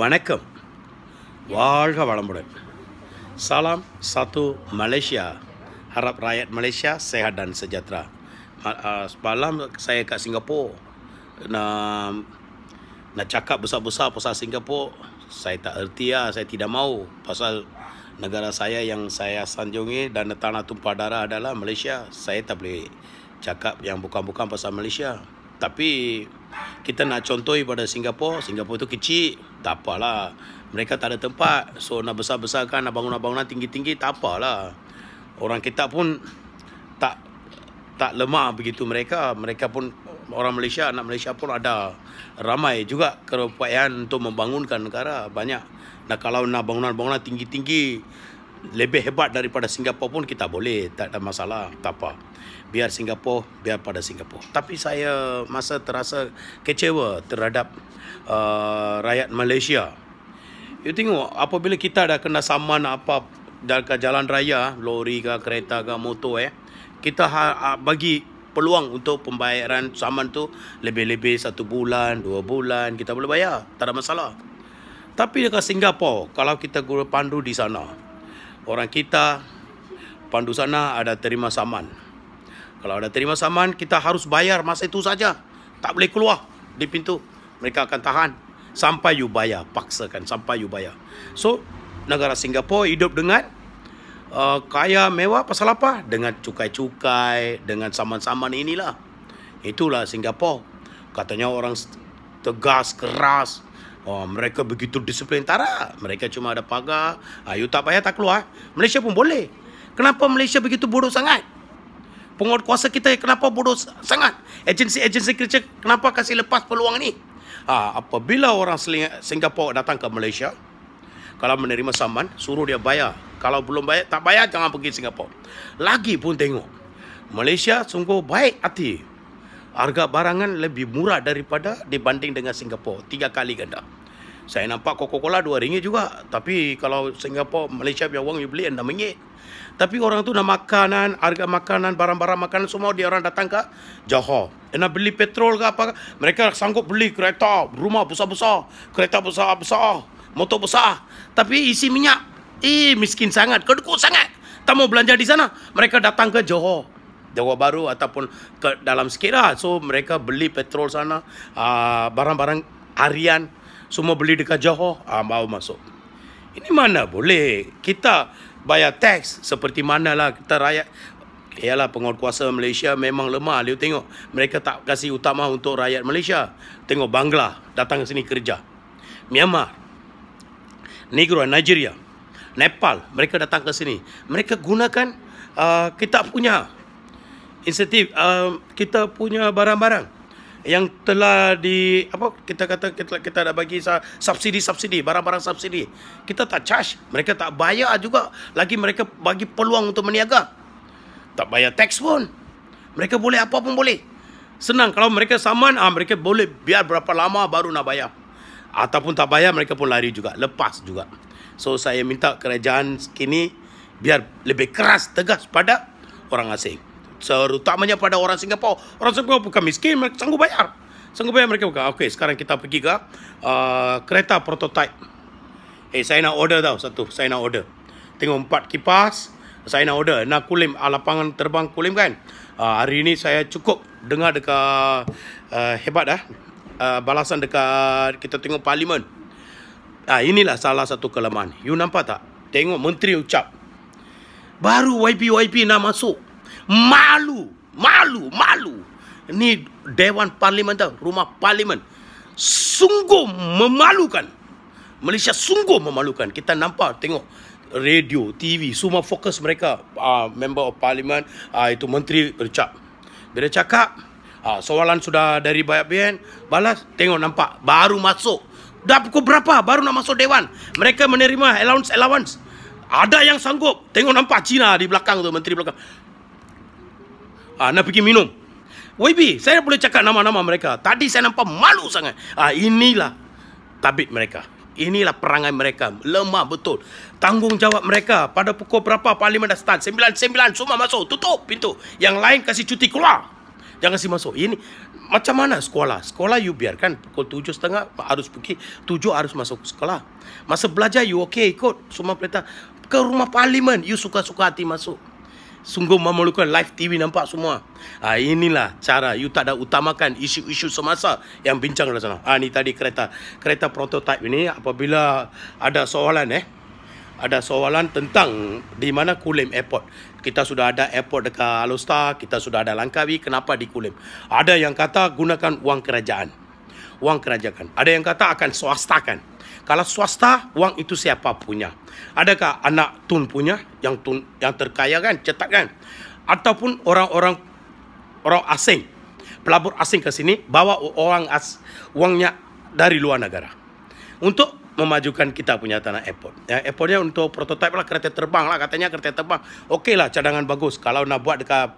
வணக்கம் வாழ்க வளமுடன் சலாம் சத்து மலேசியா ஹரப் ராயட் மலேசியா சேஹடான் சஜத்ரா பலாம் சயக்கா சிங்கப்பூர் நான் நான் சக்கா புசா புசா புசா சிங்கப்பூர் சைதா அர்த்தியா சைதிடமாவோ பசால் நகர சய யங் சயா சஞ்சோங்கே டன தானா தும்பாடாரா அடலா மலேசியா சயத் அப்படி சக்கா யங் புக்காம் புக்காம் பசா மலேசியா தப்பி கித்த நான் சொந்தோய் பட சிங்கப்பூர் சிங்கப்பூர் தூக்கிச்சி tak apalah. Mereka tak ada tempat. So nak besar-besarkan, nak bangunan-bangunan tinggi-tinggi, tak apalah. Orang kita pun tak tak lemah begitu mereka. Mereka pun, orang Malaysia, anak Malaysia pun ada ramai juga kerupayaan untuk membangunkan negara. Banyak. Nah kalau nak bangunan-bangunan tinggi-tinggi, lebih hebat daripada Singapura pun kita boleh. Tak ada masalah. Tak apa. Biar Singapura, biar pada Singapura. Tapi saya masa terasa kecewa terhadap uh, uh, rakyat Malaysia. You tengok apabila kita dah kena saman apa dalam jalan raya, lori ke kereta ke motor eh, kita ha, ha- bagi peluang untuk pembayaran saman tu lebih-lebih satu bulan, dua bulan, kita boleh bayar. Tak ada masalah. Tapi dekat Singapura, kalau kita guru pandu di sana, orang kita pandu sana ada terima saman. Kalau ada terima saman, kita harus bayar masa itu saja. Tak boleh keluar di pintu mereka akan tahan sampai you bayar paksakan sampai you bayar so negara Singapura hidup dengan uh, kaya mewah pasal apa dengan cukai-cukai dengan saman-saman inilah itulah Singapura katanya orang tegas keras Oh, mereka begitu disiplin tara. Mereka cuma ada pagar. Ayu ah, tak payah tak keluar. Malaysia pun boleh. Kenapa Malaysia begitu bodoh sangat? Penguat kuasa kita kenapa bodoh sangat? Agensi-agensi kerja kenapa kasih lepas peluang ni? ha, apabila orang Singapura datang ke Malaysia, kalau menerima saman, suruh dia bayar. Kalau belum bayar, tak bayar, jangan pergi Singapura. Lagi pun tengok. Malaysia sungguh baik hati. Harga barangan lebih murah daripada dibanding dengan Singapura. Tiga kali ganda. Saya nampak Coca-Cola dua ringgit juga. Tapi kalau Singapura, Malaysia punya wang, you beli enam ringgit. Tapi orang tu nak makanan, harga makanan, barang-barang makanan semua dia orang datang ke Johor. Nak beli petrol ke apa? Mereka sanggup beli kereta, rumah besar-besar, kereta besar-besar, motor besar. Tapi isi minyak, eh miskin sangat, kedekut sangat. Tak mau belanja di sana. Mereka datang ke Johor. Johor baru ataupun ke dalam sikit lah. So mereka beli petrol sana, uh, barang-barang harian semua beli dekat Johor ah ha, bawa masuk ini mana boleh kita bayar tax seperti mana lah kita rakyat ialah penguasa Malaysia memang lemah dia tengok mereka tak kasih utama untuk rakyat Malaysia tengok Bangla datang ke sini kerja Myanmar Negro Nigeria Nepal mereka datang ke sini mereka gunakan uh, kita punya insentif uh, kita punya barang-barang yang telah di apa kita kata kita kita dah bagi subsidi subsidi barang-barang subsidi kita tak charge mereka tak bayar juga lagi mereka bagi peluang untuk meniaga tak bayar tax pun mereka boleh apa pun boleh senang kalau mereka saman ah mereka boleh biar berapa lama baru nak bayar ataupun tak bayar mereka pun lari juga lepas juga so saya minta kerajaan kini biar lebih keras tegas pada orang asing terutamanya pada orang Singapura. Orang Singapura bukan miskin, mereka sanggup bayar. Sanggup bayar mereka bukan. Okey, sekarang kita pergi ke uh, kereta prototipe. Eh, hey, saya nak order tau satu. Saya nak order. Tengok empat kipas. Saya nak order. Nak kulim. Ah, lapangan terbang kulim kan. Uh, hari ini saya cukup dengar dekat uh, hebat dah. Uh, balasan dekat kita tengok parlimen. Ah inilah salah satu kelemahan. You nampak tak? Tengok menteri ucap. Baru YP-YP nak masuk malu malu malu Ini dewan parlimen tau rumah parlimen sungguh memalukan Malaysia sungguh memalukan kita nampak tengok radio TV semua fokus mereka uh, member of parlimen uh, itu menteri bercakap bila cakap uh, soalan sudah dari banyak BN balas tengok nampak baru masuk dah pukul berapa baru nak masuk dewan mereka menerima allowance allowance ada yang sanggup tengok nampak Cina di belakang tu menteri belakang Ah nak pergi minum. YB, saya boleh cakap nama-nama mereka. Tadi saya nampak malu sangat. Ah inilah tabit mereka. Inilah perangai mereka. Lemah betul. Tanggungjawab mereka pada pukul berapa parlimen dah start. Sembilan, sembilan, semua masuk. Tutup pintu. Yang lain kasih cuti keluar. Jangan si masuk. Ini macam mana sekolah? Sekolah you biarkan pukul tujuh setengah harus pergi. Tujuh harus masuk sekolah. Masa belajar you okay ikut. Semua perintah. Ke rumah parlimen you suka-suka hati masuk. Sungguh memerlukan live TV nampak semua. Ha, inilah cara you tak ada utamakan isu-isu semasa yang bincang di sana. Ha, ini tadi kereta. Kereta prototipe ini apabila ada soalan eh. Ada soalan tentang di mana Kulim Airport. Kita sudah ada airport dekat Alostar. Kita sudah ada Langkawi. Kenapa di Kulim? Ada yang kata gunakan wang kerajaan. Wang kerajaan. Ada yang kata akan swastakan. Kalau swasta, wang itu siapa punya? Adakah anak tun punya yang tun yang terkaya kan, cetak kan? Ataupun orang-orang orang asing, pelabur asing ke sini bawa orang as, wangnya dari luar negara untuk memajukan kita punya tanah airport. Ya, airportnya untuk prototipe lah kereta terbang lah katanya kereta terbang. Okey lah cadangan bagus kalau nak buat dekat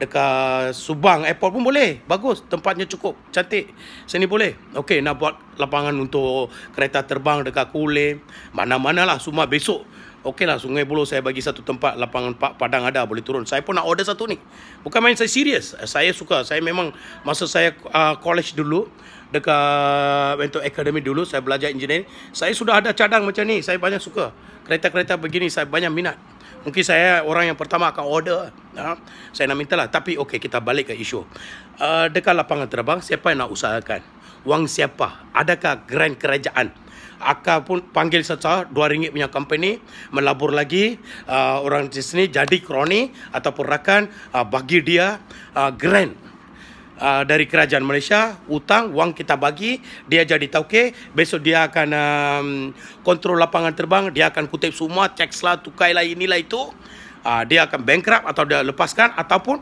dekat Subang Airport pun boleh. Bagus, tempatnya cukup, cantik. Sini boleh. Okey, nak buat lapangan untuk kereta terbang dekat Kulim. mana mana lah, semua besok. Okeylah Sungai Buloh saya bagi satu tempat lapangan Pak Padang ada boleh turun. Saya pun nak order satu ni. Bukan main saya serius. Saya suka. Saya memang masa saya uh, college dulu dekat bentuk Academy dulu saya belajar engineering. Saya sudah ada cadang macam ni. Saya banyak suka. Kereta-kereta begini saya banyak minat. Mungkin saya orang yang pertama akan order. Ha? Saya nak minta lah. Tapi okey, kita balik ke isu. Uh, dekat lapangan terbang, siapa yang nak usahakan? Wang siapa? Adakah grand kerajaan? Akar pun panggil secara RM2 punya company. Melabur lagi uh, orang di sini jadi kroni ataupun rakan uh, bagi dia uh, grand. Ah, dari kerajaan Malaysia utang wang kita bagi dia jadi tahu tauke besok dia akan um, kontrol lapangan terbang dia akan kutip semua cek selah tukai lah inilah itu uh, dia akan bankrupt atau dia lepaskan ataupun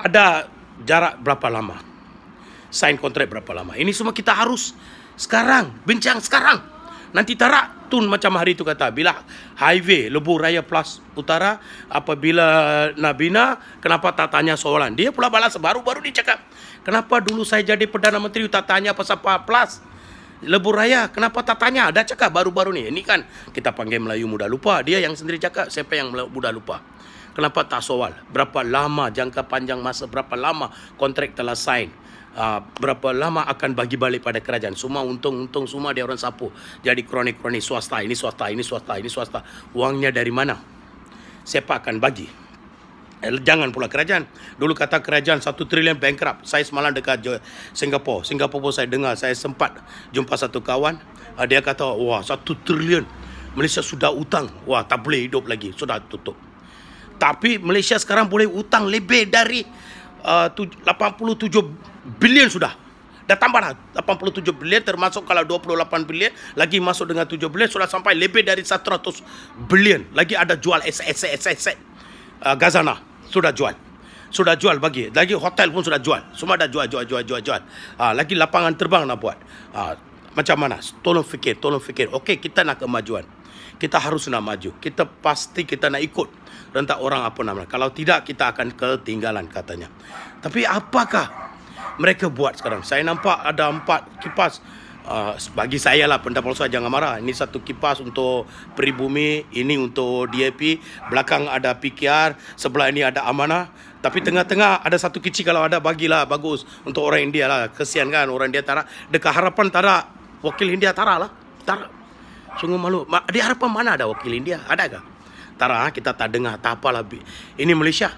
ada jarak berapa lama sign kontrak berapa lama ini semua kita harus sekarang bincang sekarang Nanti tarak tun macam hari itu kata. Bila highway Lebu Raya Plus Utara. Apabila nak bina. Kenapa tak tanya soalan. Dia pula balas baru-baru dia cakap. Kenapa dulu saya jadi Perdana Menteri. Tak tanya pasal Plus. Lebur Raya, kenapa tak tanya? Dah cakap baru-baru ni. Ini kan kita panggil Melayu mudah lupa. Dia yang sendiri cakap, siapa yang mudah lupa? kenapa tak soal berapa lama jangka panjang masa berapa lama kontrak telah sign Uh, berapa lama akan bagi balik pada kerajaan semua untung-untung semua dia orang sapu jadi kronik-kronik swasta ini swasta ini swasta ini swasta uangnya dari mana siapa akan bagi eh, jangan pula kerajaan dulu kata kerajaan 1 trilion bankrupt saya semalam dekat Singapura Singapura pun saya dengar saya sempat jumpa satu kawan uh, dia kata wah 1 trilion Malaysia sudah utang wah tak boleh hidup lagi sudah tutup tapi Malaysia sekarang boleh hutang lebih dari uh, 87 bilion sudah. Dah tambah lah 87 bilion termasuk kalau 28 bilion lagi masuk dengan 7 bilion sudah sampai lebih dari 100 bilion. Lagi ada jual aset-aset-aset uh, Gazana sudah jual. Sudah jual bagi. Lagi hotel pun sudah jual. Semua dah jual, jual, jual, jual, jual. Ha, lagi lapangan terbang nak buat. Ha, macam mana? Tolong fikir, tolong fikir. Okey, kita nak kemajuan kita harus nak maju. Kita pasti kita nak ikut rentak orang apa namanya. Kalau tidak kita akan ketinggalan katanya. Tapi apakah mereka buat sekarang? Saya nampak ada empat kipas. Uh, bagi saya lah pendapat saya ah, jangan marah. Ini satu kipas untuk peribumi, ini untuk DAP, belakang ada PKR, sebelah ini ada amanah. Tapi tengah-tengah ada satu kecil kalau ada bagilah bagus untuk orang India lah. Kesian kan orang India tak ada. Dekat harapan tak ada. Wakil India tak ada lah. Tak ada. Sungguh malu. Di Arab mana ada wakil India? Ada ke? Tara, ah, kita tak dengar. Tak apa lah. Ini Malaysia.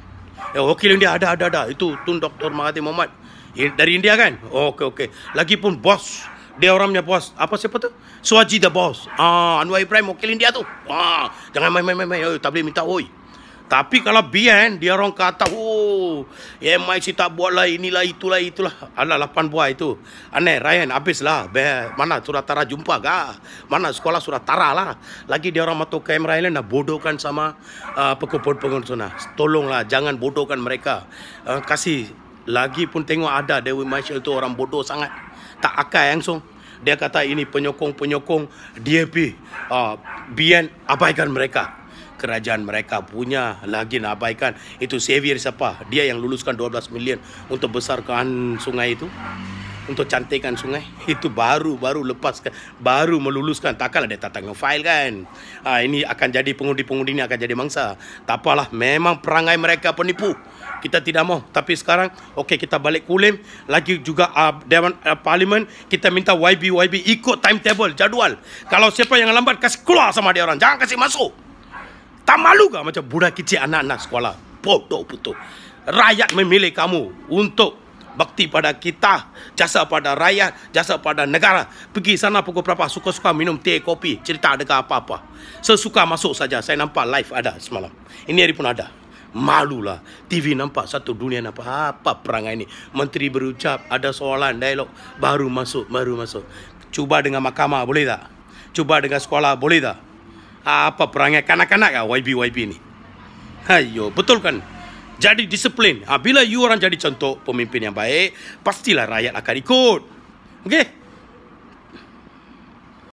Eh, wakil India ada, ada, ada. Itu Tun Dr. Mahathir Mohamad. Dari India kan? Okey, okey. Lagipun bos. Dia orangnya bos. Apa siapa tu? Suwaji the boss. Ah, Anwar Ibrahim wakil India tu. Ah, jangan main-main-main. Tak boleh minta. Oi. Tapi kalau BN, dia orang kata, oh, MIC tak buat lah, inilah, itulah, itulah. Alah, lapan buah itu. Aneh, Ryan, habislah. Be, mana surat tara jumpa kah? Mana sekolah surat tara lah. Lagi dia orang matuh KM Ryan, nak bodohkan sama uh, pekupun pengurus sana. Tolonglah, jangan bodohkan mereka. Uh, kasih. Lagi pun tengok ada Dewi Marshall tu orang bodoh sangat. Tak akal langsung. Dia kata ini penyokong-penyokong DAP. Uh, BN, abaikan mereka kerajaan mereka punya lagi abaikan itu Xavier siapa dia yang luluskan 12 million untuk besarkan sungai itu untuk cantikkan sungai itu baru baru lepas baru meluluskan takkanlah ada datang ke file kan ha, ini akan jadi pengundi-pengundi ini akan jadi mangsa tak apalah memang perangai mereka penipu kita tidak mau tapi sekarang okey kita balik kulim lagi juga uh, dewan uh, parlimen kita minta YB YB ikut timetable jadual kalau siapa yang lambat kasih keluar sama dia orang jangan kasih masuk tak malu ke macam budak kecil anak-anak sekolah? Bodoh betul. Rakyat memilih kamu untuk bakti pada kita, jasa pada rakyat, jasa pada negara. Pergi sana pukul berapa, suka-suka minum teh, kopi, cerita ada ke apa-apa. Sesuka masuk saja, saya nampak live ada semalam. Ini hari pun ada. malu lah TV nampak satu dunia nampak apa perangai ini Menteri berucap ada soalan dialog Baru masuk, baru masuk Cuba dengan mahkamah boleh tak? Cuba dengan sekolah boleh tak? apa perangai kanak-kanak kah YB YB ini. Ayo, betul kan? Jadi disiplin. Ha, bila you orang jadi contoh pemimpin yang baik, pastilah rakyat akan ikut. Okey?